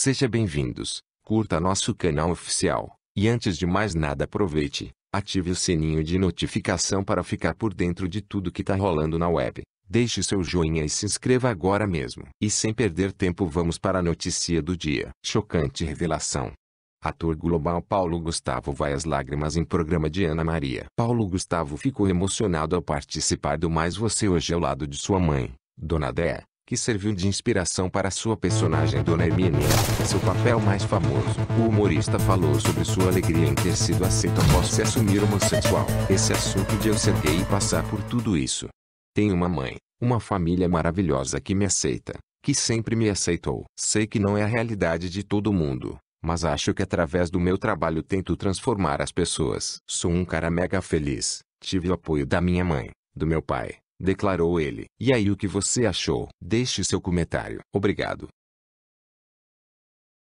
Seja bem-vindos, curta nosso canal oficial, e antes de mais nada aproveite, ative o sininho de notificação para ficar por dentro de tudo que tá rolando na web. Deixe seu joinha e se inscreva agora mesmo. E sem perder tempo vamos para a notícia do dia. Chocante revelação. Ator global Paulo Gustavo vai às lágrimas em programa de Ana Maria. Paulo Gustavo ficou emocionado ao participar do Mais Você Hoje ao lado de sua mãe, Dona Dé, que serviu de inspiração para sua personagem Dona Hermínia. Seu papel mais famoso, o humorista falou sobre sua alegria em ter sido aceito após se assumir homossexual. Esse assunto de eu sentei e passar por tudo isso. Tenho uma mãe, uma família maravilhosa que me aceita, que sempre me aceitou. Sei que não é a realidade de todo mundo, mas acho que através do meu trabalho tento transformar as pessoas. Sou um cara mega feliz. Tive o apoio da minha mãe, do meu pai, declarou ele. E aí o que você achou? Deixe seu comentário. Obrigado.